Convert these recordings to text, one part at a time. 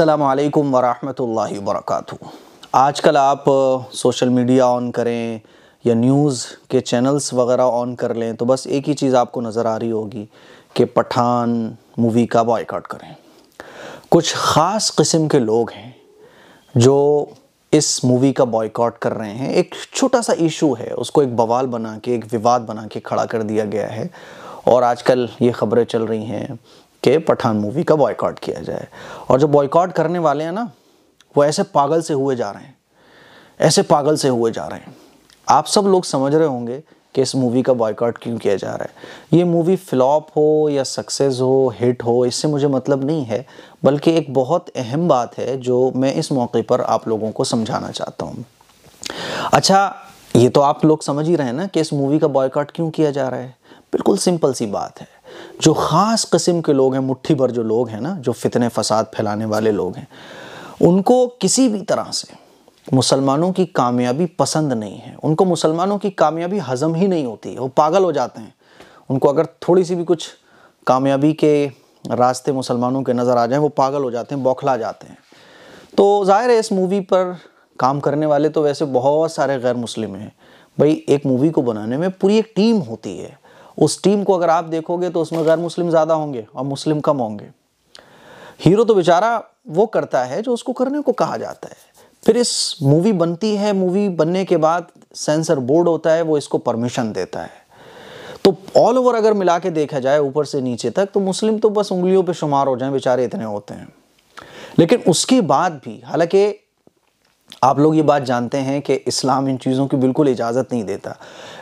असलकम वरहमल आज आजकल आप सोशल मीडिया ऑन करें या न्यूज़ के चैनल्स वगैरह ऑन कर लें तो बस एक ही चीज़ आपको नज़र आ रही होगी कि पठान मूवी का बॉयकॉट करें कुछ ख़ास किस्म के लोग हैं जो इस मूवी का बॉयकॉट कर रहे हैं एक छोटा सा इशू है उसको एक बवाल बना के एक विवाद बना के खड़ा कर दिया गया है और आजकल ये खबरें चल रही हैं के पठान मूवी का बॉयकॉट किया जाए और जो बॉयकॉट करने वाले हैं ना वो ऐसे पागल से हुए जा रहे हैं ऐसे पागल से हुए जा रहे हैं आप सब लोग समझ रहे होंगे कि इस मूवी का बॉयकॉट क्यों किया जा रहा है ये मूवी फ्लॉप हो या सक्सेस हो हिट हो इससे मुझे मतलब नहीं है बल्कि एक बहुत अहम बात है जो मैं इस मौके पर आप लोगों को समझाना चाहता हूँ अच्छा ये तो आप लोग समझ ही रहे हैं ना कि इस मूवी का बॉयकॉट क्यों किया जा रहा है बिल्कुल सिंपल सी बात है जो ख़ास कस्म के लोग हैं मुट्ठी भर जो लोग हैं ना जो फितने फसाद फैलाने वाले लोग हैं उनको किसी भी तरह से मुसलमानों की कामयाबी पसंद नहीं है उनको मुसलमानों की कामयाबी हजम ही नहीं होती वो पागल हो जाते हैं उनको अगर थोड़ी सी भी कुछ कामयाबी के रास्ते मुसलमानों के नज़र आ जाएं वो पागल हो जाते हैं बौखला जाते हैं तो ज़ाहिर है इस मूवी पर काम करने वाले तो वैसे बहुत सारे गैर मुस्लिम हैं भाई एक मूवी को बनाने में पूरी एक टीम होती है उस टीम को अगर आप देखोगे तो उसमें गैर मुस्लिम ज़्यादा होंगे और मुस्लिम कम होंगे हीरो तो बेचारा वो करता है जो उसको करने को कहा जाता है फिर इस मूवी बनती है मूवी बनने के बाद सेंसर बोर्ड होता है वो इसको परमिशन देता है तो ऑल ओवर अगर मिला के देखा जाए ऊपर से नीचे तक तो मुस्लिम तो बस उंगलियों पे शुमार हो जाए बेचारे इतने होते हैं लेकिन उसके बाद भी हालांकि आप लोग ये बात जानते हैं कि इस्लाम इन चीज़ों की बिल्कुल इजाज़त नहीं देता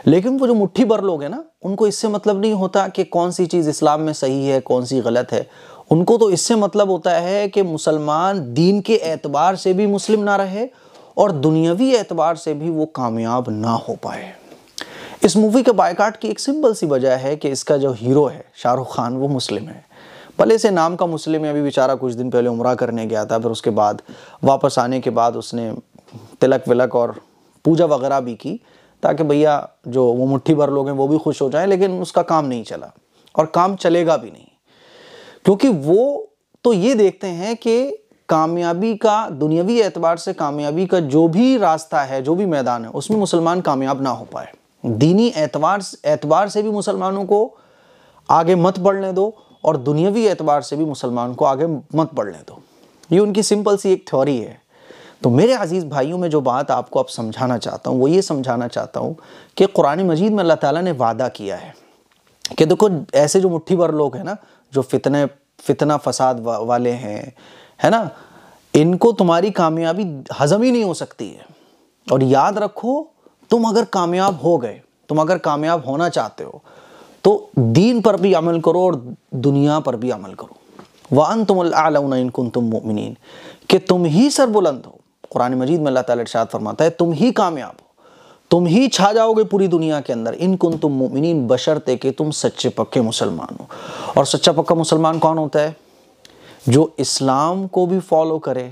लेकिन वो जो मुट्ठी भर लोग हैं ना उनको इससे मतलब नहीं होता कि कौन सी चीज़ इस्लाम में सही है कौन सी गलत है उनको तो इससे मतलब होता है कि मुसलमान दीन के एतबार से भी मुस्लिम ना रहे और दुनियावी एतबार से भी वो कामयाब ना हो पाए इस मूवी के बायकाट की एक सिंपल सी वजह है कि इसका जो हीरो है शाहरुख खान वो मुस्लिम है भले से नाम का मुस्लिम है अभी बेचारा कुछ दिन पहले उम्र करने गया था फिर उसके बाद वापस आने के बाद उसने तिलक विलक और पूजा वगैरह भी की ताकि भैया जो वो मुट्ठी भर लोग हैं वो भी खुश हो जाएं लेकिन उसका काम नहीं चला और काम चलेगा भी नहीं क्योंकि वो तो ये देखते हैं कि कामयाबी का दुनियावी एतबार से कामयाबी का जो भी रास्ता है जो भी मैदान है उसमें मुसलमान कामयाब ना हो पाए दीनी एतवार एतबार से भी मुसलमानों को आगे मत बढ़ने दो और दुनियावी एतबार से भी मुसलमान को आगे मत बढ़ने दो ये उनकी सिंपल सी एक थ्योरी है तो मेरे अज़ीज़ भाइयों में जो बात आपको अब समझाना चाहता हूँ वो ये समझाना चाहता हूँ कि कुरान मजीद में अल्लाह ताला ने वादा किया है कि देखो ऐसे जो मुट्ठी भर लोग हैं ना जो फितने फितना फसाद वा, वाले हैं है ना इनको तुम्हारी कामयाबी हजम ही नहीं हो सकती है और याद रखो तुम अगर कामयाब हो गए तुम अगर कामयाब होना चाहते हो तो दीन पर भी अमल करो और दुनिया पर भी अमल करो वन तुम इन तुम मिन कि तुम ही सर बुलंद हो कुरान मजीद में अल्लाह ताला फरमाता है तुम ही कामयाब हो तुम ही छा जाओगे पूरी दुनिया के अंदर इन कुन तुम मुमिन बशरते कि तुम सच्चे पक्के मुसलमान हो और सच्चा पक्का मुसलमान कौन होता है जो इस्लाम को भी फॉलो करे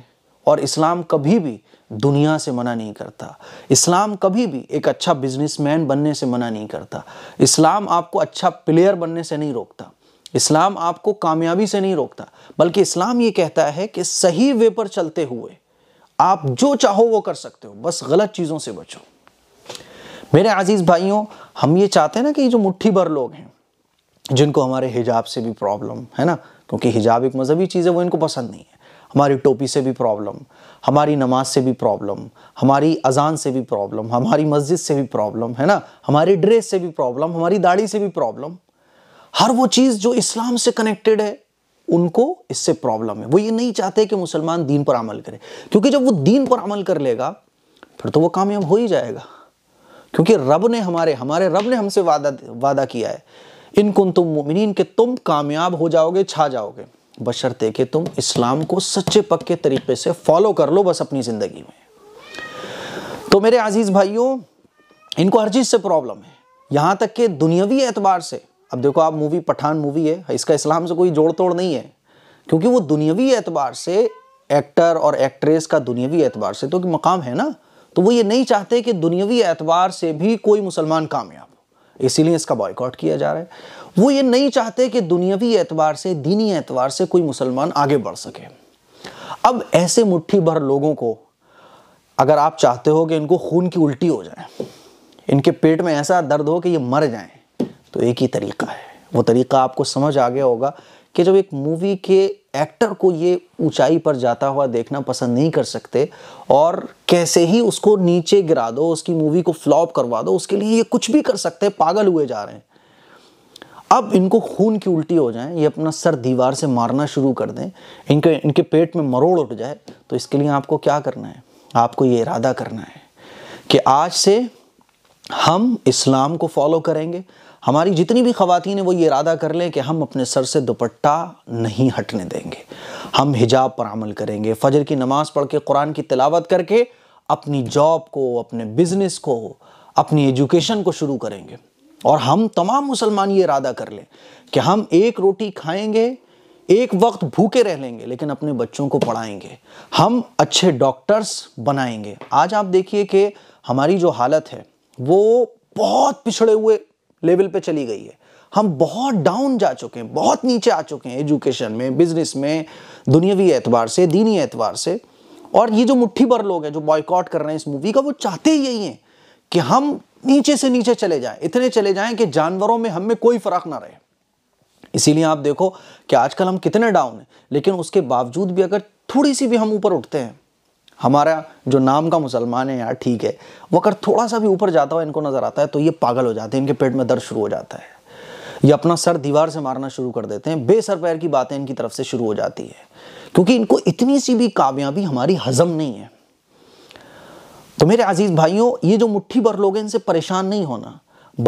और इस्लाम कभी भी दुनिया से मना नहीं करता इस्लाम कभी भी एक अच्छा बिजनेसमैन बनने से मना नहीं करता इस्लाम आपको अच्छा प्लेयर बनने से नहीं रोकता इस्लाम आपको कामयाबी से नहीं रोकता बल्कि इस्लाम ये कहता है कि सही वे पर चलते हुए आप जो चाहो वो कर सकते हो बस गलत चीज़ों से बचो मेरे अजीज भाइयों हम ये चाहते हैं ना कि जो मुट्ठी भर लोग हैं जिनको हमारे हिजाब से भी प्रॉब्लम है ना क्योंकि हिजाब एक मज़हबी चीज़ है वो इनको पसंद नहीं है हमारी टोपी से भी प्रॉब्लम हमारी नमाज से भी प्रॉब्लम हमारी अजान से भी प्रॉब्लम हमारी मस्जिद से भी प्रॉब्लम है ना हमारी ड्रेस से भी प्रॉब्लम हमारी दाढ़ी से भी प्रॉब्लम हर वो चीज़ जो इस्लाम से कनेक्टेड है उनको इससे प्रॉब्लम है वो ये नहीं चाहते कि मुसलमान दीन पर अमल करे क्योंकि जब वो दीन पर अमल कर लेगा फिर तो वो कामयाब हो ही जाएगा क्योंकि रब ने हमारे हमारे रब ने हमसे वादा वादा किया है इन कुन तुम मुमिन के तुम कामयाब हो जाओगे छा जाओगे बशर्ते कि तुम इस्लाम को सच्चे पक्के तरीके से फॉलो कर लो बस अपनी ज़िंदगी में तो मेरे आज़ीज़ भाइयों इनको हर चीज़ से प्रॉब्लम है यहाँ तक कि दुनियावी एतबार से अब देखो आप मूवी पठान मूवी है इसका इस्लाम से कोई जोड़ तोड़ नहीं है क्योंकि वो दुनियावी एतबार से एक्टर और एक्ट्रेस का दुनियावी एतबार से तो मकाम है ना तो वो ये नहीं चाहते कि दुनियावी एतबार से भी कोई मुसलमान कामयाब इसीलिए इसका बॉयकॉट किया जा रहा है वो ये नहीं चाहते कि दुनियावी एतवार से दीनी एतवार से कोई मुसलमान आगे बढ़ सके अब ऐसे मुट्ठी भर लोगों को अगर आप चाहते हो कि इनको खून की उल्टी हो जाए इनके पेट में ऐसा दर्द हो कि ये मर जाएं तो एक ही तरीका है वो तरीका आपको समझ आ गया होगा कि जब एक मूवी के एक्टर को ये ऊंचाई पर जाता हुआ देखना पसंद नहीं कर सकते और कैसे ही उसको नीचे गिरा दो उसकी मूवी को फ्लॉप करवा दो उसके लिए ये कुछ भी कर सकते हैं पागल हुए जा रहे हैं अब इनको खून की उल्टी हो जाए ये अपना सर दीवार से मारना शुरू कर दें इनके इनके पेट में मरोड़ उठ जाए तो इसके लिए आपको क्या करना है आपको ये इरादा करना है कि आज से हम इस्लाम को फॉलो करेंगे हमारी जितनी भी खातन है वो ये इरादा कर लें कि हम अपने सर से दुपट्टा नहीं हटने देंगे हम हिजाब पर अमल करेंगे फजर की नमाज़ पढ़ के कुरान की तलावत करके अपनी जॉब को अपने बिज़नेस को अपनी एजुकेशन को शुरू करेंगे और हम तमाम मुसलमान ये इरादा कर लें कि हम एक रोटी खाएंगे एक वक्त भूखे रह लेंगे लेकिन अपने बच्चों को पढ़ाएंगे हम अच्छे डॉक्टर्स बनाएंगे आज आप देखिए कि हमारी जो हालत है वो बहुत पिछड़े हुए लेवल पे चली गई है हम बहुत डाउन जा चुके हैं बहुत नीचे आ चुके हैं एजुकेशन में बिजनेस में दुनियावी एतवार से दीनी एतवार से और ये जो मुट्ठी भर लोग हैं जो बॉयकॉट कर रहे हैं इस मूवी का वो चाहते ही यही हैं कि हम नीचे से नीचे चले जाएं इतने चले जाएं कि जानवरों में हम में कोई फर्क ना रहे इसीलिए आप देखो कि आजकल हम कितने डाउन हैं लेकिन उसके बावजूद भी अगर थोड़ी सी भी हम ऊपर उठते हैं हमारा जो नाम का मुसलमान है यार ठीक है वो अगर थोड़ा सा भी ऊपर जाता हुआ इनको नज़र आता है तो ये पागल हो जाते हैं इनके पेट में दर्द शुरू हो जाता है ये अपना सर दीवार से मारना शुरू कर देते हैं बेसर पैर की बातें इनकी तरफ से शुरू हो जाती है क्योंकि इनको इतनी सी भी कामयाबी हमारी हजम नहीं है तो मेरे अजीज़ भाइयों ये जो मुट्ठी भर लोग हैं इनसे परेशान नहीं होना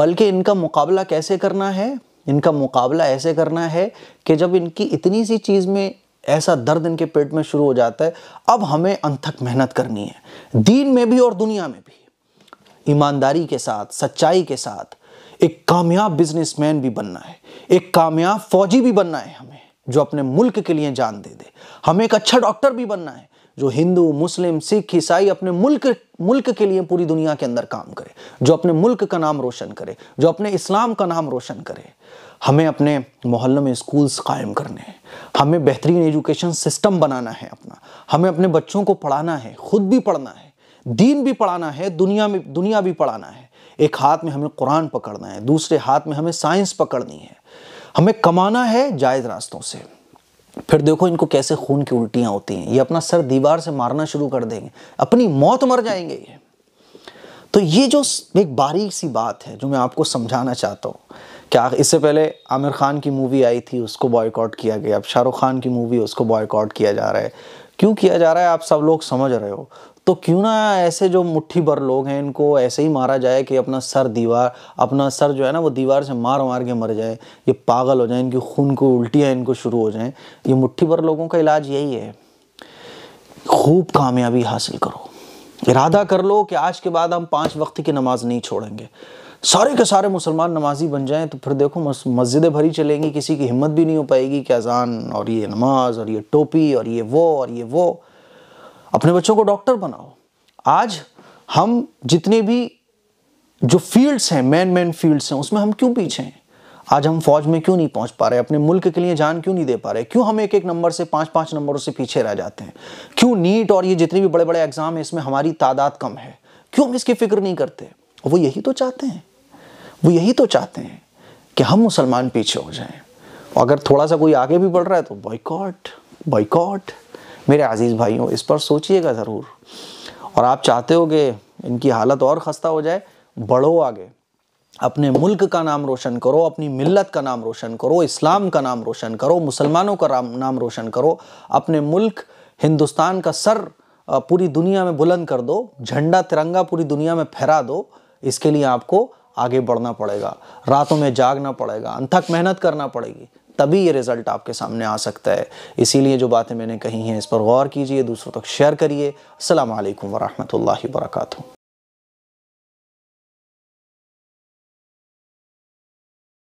बल्कि इनका मुकाबला कैसे करना है इनका मुकाबला ऐसे करना है कि जब इनकी इतनी सी चीज़ में ऐसा दर्द इनके पेट में शुरू हो जाता है अब हमें अंथक मेहनत करनी है दीन में भी और दुनिया में भी ईमानदारी के साथ सच्चाई के साथ एक कामयाब बिजनेसमैन भी बनना है एक कामयाब फौजी भी बनना है हमें जो अपने मुल्क के लिए जान दे दे हमें एक अच्छा डॉक्टर भी बनना है जो हिंदू मुस्लिम सिख ईसाई अपने मुल्क मुल्क के लिए पूरी दुनिया के अंदर काम करे जो अपने मुल्क का नाम रोशन करे जो अपने इस्लाम का नाम रोशन करे हमें अपने मोहल्लों में स्कूल्स कायम करने हैं हमें बेहतरीन एजुकेशन सिस्टम बनाना है अपना हमें अपने बच्चों को पढ़ाना है खुद भी पढ़ना है दीन भी पढ़ाना है दुनिया में दुनिया भी पढ़ाना है एक हाथ में हमें कुरान पकड़ना है दूसरे हाथ में हमें साइंस पकड़नी है हमें कमाना है जायज़ रास्तों से फिर देखो इनको कैसे खून की उल्टियां होती हैं ये अपना सर दीवार से मारना शुरू कर देंगे अपनी मौत मर जाएंगे ये तो ये जो एक बारीक सी बात है जो मैं आपको समझाना चाहता हूँ क्या इससे पहले आमिर खान की मूवी आई थी उसको बॉयकॉट किया गया अब शाहरुख खान की मूवी उसको बॉयकॉट किया जा रहा है क्यों किया जा रहा है आप सब लोग समझ रहे हो तो क्यों ना ऐसे जो मुट्ठी भर लोग हैं इनको ऐसे ही मारा जाए कि अपना सर दीवार अपना सर जो है ना वो दीवार से मार मार के मर जाए ये पागल हो जाए इनकी खून को उल्टियाँ इनको शुरू हो जाएँ ये मुट्ठी भर लोगों का इलाज यही है खूब कामयाबी हासिल करो इरादा कर लो कि आज के बाद हम पाँच वक्त की नमाज नहीं छोड़ेंगे सारे के सारे मुसलमान नमाजी बन जाएं तो फिर देखो मस्जिदें भरी चलेंगी किसी की हिम्मत भी नहीं हो पाएगी कि अजान और ये नमाज और ये टोपी और ये वो और ये वो अपने बच्चों को डॉक्टर बनाओ आज हम जितने भी जो फील्ड्स हैं मैन मैन फील्ड्स हैं उसमें हम क्यों पीछे हैं आज हम फौज में क्यों नहीं पहुंच पा रहे अपने मुल्क के लिए जान क्यों नहीं दे पा रहे क्यों हम एक एक नंबर से पाँच पांच नंबरों से पीछे रह जाते हैं क्यों नीट और ये जितने भी बड़े बड़े एग्जाम हैं इसमें हमारी तादाद कम है क्यों हम इसकी फिक्र नहीं करते वो यही तो चाहते हैं वो यही तो चाहते हैं कि हम मुसलमान पीछे हो जाएं अगर थोड़ा सा कोई आगे भी बढ़ रहा है तो बॉयकॉट बॉयकॉट मेरे अज़ीज़ भाइयों इस पर सोचिएगा ज़रूर और आप चाहते हो कि इनकी हालत और ख़स्ता हो जाए बढ़ो आगे अपने मुल्क का नाम रोशन करो अपनी मिल्लत का नाम रोशन करो इस्लाम का नाम रोशन करो मुसलमानों का नाम रोशन करो अपने मुल्क हिंदुस्तान का सर पूरी दुनिया में बुलंद कर दो झंडा तिरंगा पूरी दुनिया में फहरा दो इसके लिए आपको आगे बढ़ना पड़ेगा रातों में जागना पड़ेगा अनथक मेहनत करना पड़ेगी तभी ये रिज़ल्ट आपके सामने आ सकता है इसीलिए जो बातें मैंने कही हैं इस पर गौर कीजिए दूसरों तक शेयर करिए असल वरहमल वर्का